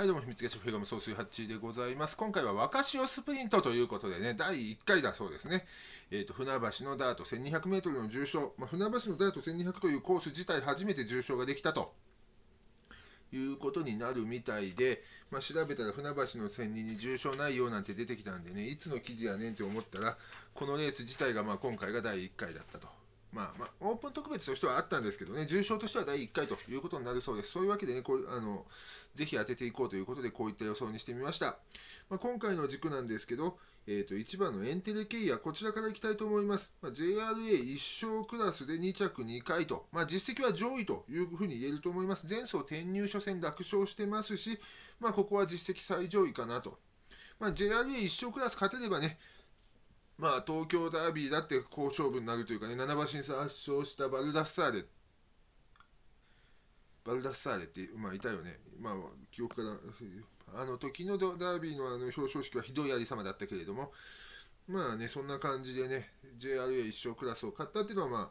はいどうも、秘密結社フィルム総数8でございます。今回は若潮スプリントということでね、第1回だそうですね。えっ、ー、と、船橋のダート 1200m の重賞、まあ、船橋のダート1200というコース自体初めて重賞ができたということになるみたいで、まあ、調べたら船橋の1000人に重症内容なんて出てきたんでね、いつの記事やねんって思ったら、このレース自体がまあ今回が第1回だったと。まあまあ、オープン特別としてはあったんですけどね、重賞としては第1回ということになるそうです。そういうわけでね、こうあのぜひ当てていこうということで、こういった予想にしてみました。まあ、今回の軸なんですけど、えー、と1番のエンテレケイア、こちらからいきたいと思います。まあ、JRA1 勝クラスで2着2回と、まあ、実績は上位というふうに言えると思います。前走転入初戦楽勝してますし、まあ、ここは実績最上位かなと。まあ、JRA1 勝クラス勝てればね、まあ、東京ダービーだって好勝負になるというかね、7馬身差圧勝したバルダッサーレ、バルダッサーレって、まあ、いたよね、まあ、記憶から、あの時のダービーのあの表彰式はひどいありさまだったけれども、まあね、そんな感じでね、JRA 1勝クラスを買ったっていうのは、ま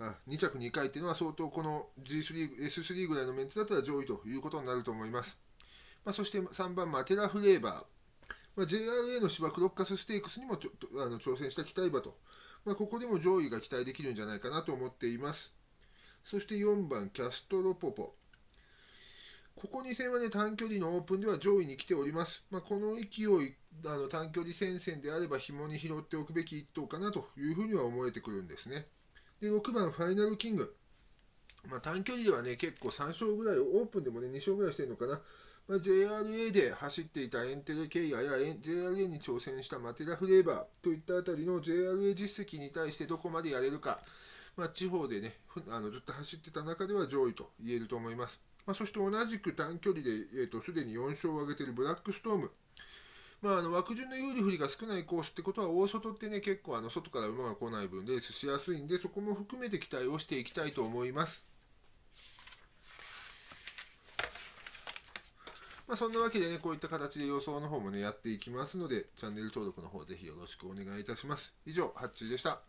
あ、あ2着2回っていうのは相当この G3、S3 ぐらいのメンツだったら上位ということになると思います。まあ、そして3番、マテラフレーバー。まあ、JRA の芝クロッカスステークスにもちょあの挑戦した期待馬と、まあ、ここでも上位が期待できるんじゃないかなと思っています。そして4番、キャストロポポ。ここ2戦はね、短距離のオープンでは上位に来ております。まあ、この勢い、あの短距離戦線であれば紐に拾っておくべき1頭かなというふうには思えてくるんですね。で、6番、ファイナルキング。まあ、短距離ではね、結構3勝ぐらい、オープンでもね、2勝ぐらいしてるのかな。まあ、JRA で走っていたエンテレケイアや JRA に挑戦したマテラフレーバーといったあたりの JRA 実績に対してどこまでやれるか、まあ、地方でねあのずっと走ってた中では上位と言えると思います、まあ、そして同じく短距離で、えーと、すでに4勝を挙げているブラックストームまあ、あの枠順の有利不利が少ないコースってことは大外ってね結構あの外から馬が来ない分レースしやすいんでそこも含めて期待をしていきたいと思います。まあ、そんなわけでね、こういった形で予想の方もね、やっていきますので、チャンネル登録の方ぜひよろしくお願いいたします。以上、ハッチーでした。